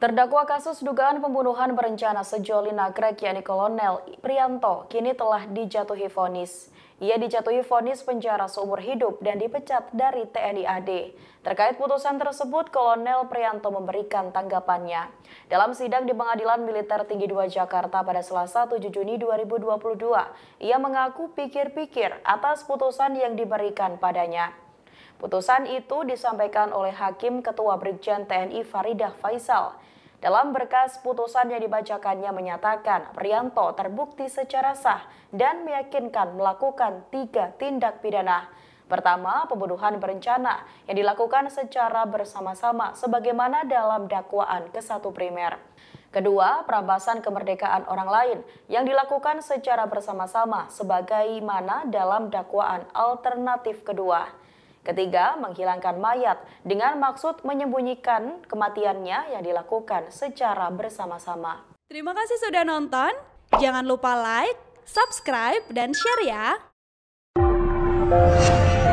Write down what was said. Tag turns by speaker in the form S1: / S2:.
S1: Terdakwa kasus dugaan pembunuhan berencana sejoli nagrek yakni Kolonel Prianto kini telah dijatuhi vonis. Ia dijatuhi vonis penjara seumur hidup dan dipecat dari TNI AD. Terkait putusan tersebut, Kolonel Prianto memberikan tanggapannya. Dalam sidang di Pengadilan Militer Tinggi 2 Jakarta pada Selasa 7 Juni 2022, ia mengaku pikir-pikir atas putusan yang diberikan padanya. Putusan itu disampaikan oleh Hakim Ketua Brigjen TNI Faridah Faisal. Dalam berkas putusan yang dibacakannya menyatakan Prianto terbukti secara sah dan meyakinkan melakukan tiga tindak pidana. Pertama, pembunuhan berencana yang dilakukan secara bersama-sama sebagaimana dalam dakwaan ke satu primer. Kedua, perampasan kemerdekaan orang lain yang dilakukan secara bersama-sama sebagaimana dalam dakwaan alternatif kedua. Ketiga, menghilangkan mayat dengan maksud menyembunyikan kematiannya yang dilakukan
S2: secara bersama-sama. Terima kasih sudah nonton. Jangan lupa like, subscribe, dan share ya.